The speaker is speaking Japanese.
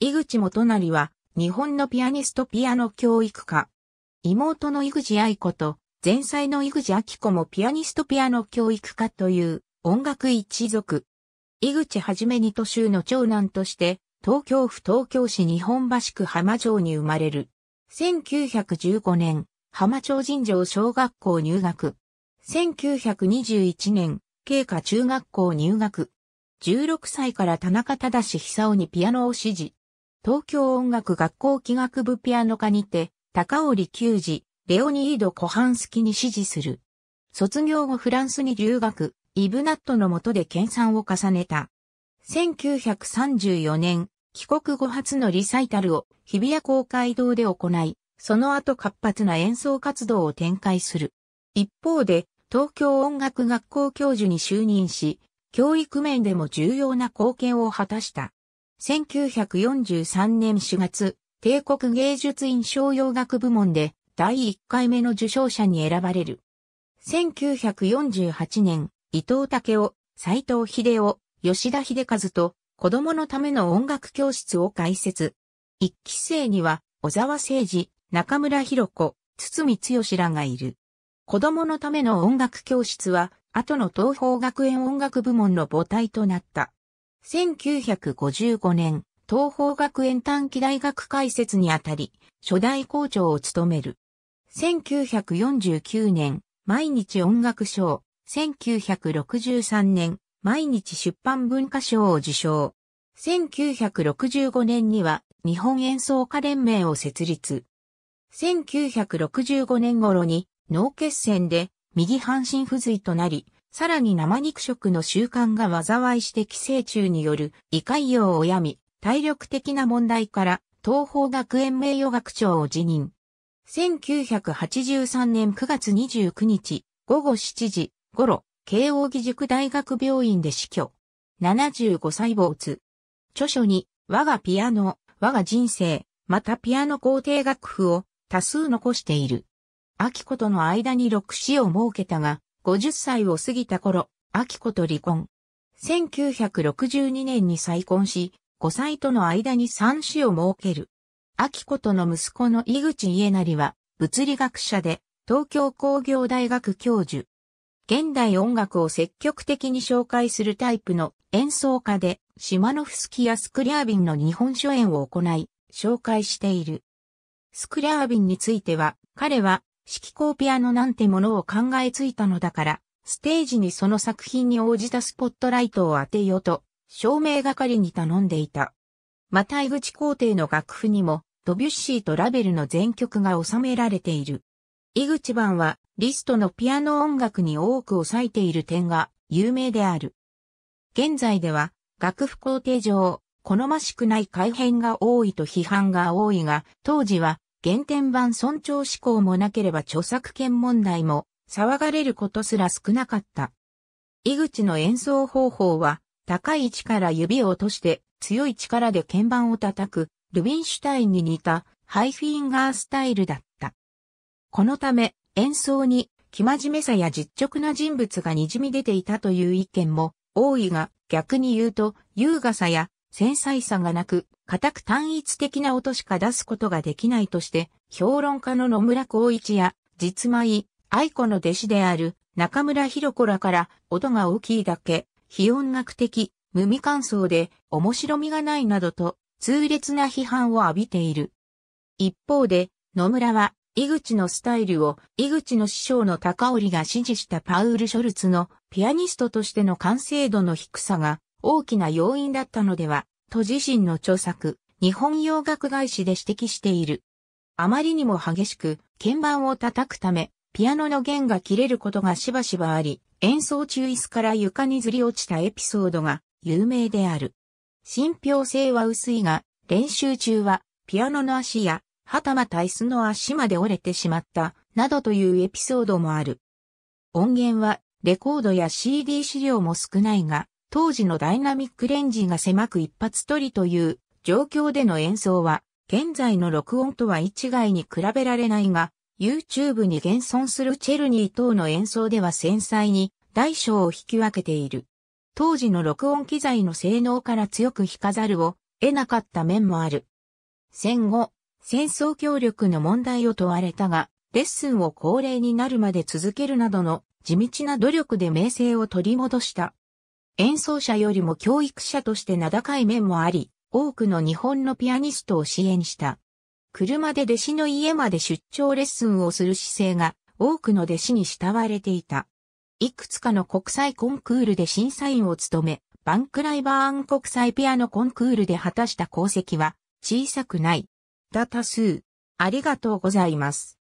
井口元成は、日本のピアニストピアノ教育家。妹の井口愛子と、前妻の井口明子もピアニストピアノ教育家という音楽一族。井口はじめに都州の長男として、東京府東京市日本橋区浜城に生まれる。1915年、浜町尋常小学校入学。1921年、慶華中学校入学。16歳から田中忠久夫にピアノを指示。東京音楽学校器楽部ピアノ科にて、高織球児、レオニード・コハンスキに支持する。卒業後フランスに留学、イブナットの下で研鑽を重ねた。1934年、帰国後初のリサイタルを日比谷公会堂で行い、その後活発な演奏活動を展開する。一方で、東京音楽学校教授に就任し、教育面でも重要な貢献を果たした。1943年4月、帝国芸術院商用学部門で第1回目の受賞者に選ばれる。1948年、伊藤武夫、斎藤秀夫、吉田秀和と子供のための音楽教室を開設。一期生には小沢誠二、中村弘子、堤剛らがいる。子供のための音楽教室は、後の東方学園音楽部門の母体となった。1955年、東方学園短期大学開設にあたり、初代校長を務める。1949年、毎日音楽賞、1963年、毎日出版文化賞を受賞。1965年には日本演奏家連盟を設立。1965年頃に脳血栓で右半身不随となり、さらに生肉食の習慣が災いして寄生虫による胃潰瘍を病み、体力的な問題から東方学園名誉学長を辞任。1983年9月29日午後7時頃、慶応義塾大学病院で死去。75歳没。著書に、我がピアノ、我が人生、またピアノ工程楽譜を多数残している。秋子との間に6詩を設けたが、50歳を過ぎた頃、秋子と離婚。1962年に再婚し、5歳との間に3子を設ける。秋子との息子の井口家成は、物理学者で、東京工業大学教授。現代音楽を積極的に紹介するタイプの演奏家で、シマノフスキやスクリャービンの日本初演を行い、紹介している。スクリャービンについては、彼は指揮校ピアノなんてものを考えついたのだから、ステージにその作品に応じたスポットライトを当てようと、照明係に頼んでいた。また井口皇帝の楽譜にも、ドビュッシーとラベルの全曲が収められている。井口版は、リストのピアノ音楽に多く抑えている点が有名である。現在では、楽譜工程上、好ましくない改変が多いと批判が多いが、当時は原点版尊重志向もなければ著作権問題も騒がれることすら少なかった。井口の演奏方法は、高い位置から指を落として強い力で鍵盤を叩く、ルビンシュタインに似たハイフィンガースタイルだった。このため演奏に気まじめさや実直な人物が滲み出ていたという意見も多いが、逆に言うと優雅さや繊細さがなく、固く単一的な音しか出すことができないとして、評論家の野村光一や、実米、愛子の弟子である中村博子らから音が大きいだけ、非音楽的、無味乾燥で面白みがないなどと痛烈な批判を浴びている。一方で、野村は、井口のスタイルを井口の師匠の高織が支持したパウール・ショルツのピアニストとしての完成度の低さが大きな要因だったのでは、と自身の著作、日本洋楽外史で指摘している。あまりにも激しく、鍵盤を叩くため、ピアノの弦が切れることがしばしばあり、演奏中椅子から床にずり落ちたエピソードが有名である。信憑性は薄いが、練習中は、ピアノの足や、はたまた椅子の足まで折れてしまった、などというエピソードもある。音源は、レコードや CD 資料も少ないが、当時のダイナミックレンジが狭く一発撮りという状況での演奏は、現在の録音とは一概に比べられないが、YouTube に現存するチェルニー等の演奏では繊細に大小を引き分けている。当時の録音機材の性能から強く引かざるを得なかった面もある。戦後、戦争協力の問題を問われたが、レッスンを恒例になるまで続けるなどの地道な努力で名声を取り戻した演奏者よりも教育者として名高い面もあり、多くの日本のピアニストを支援した。車で弟子の家まで出張レッスンをする姿勢が多くの弟子に慕われていた。いくつかの国際コンクールで審査員を務め、バンクライバーン国際ピアノコンクールで果たした功績は小さくない。だ多数。ありがとうございます。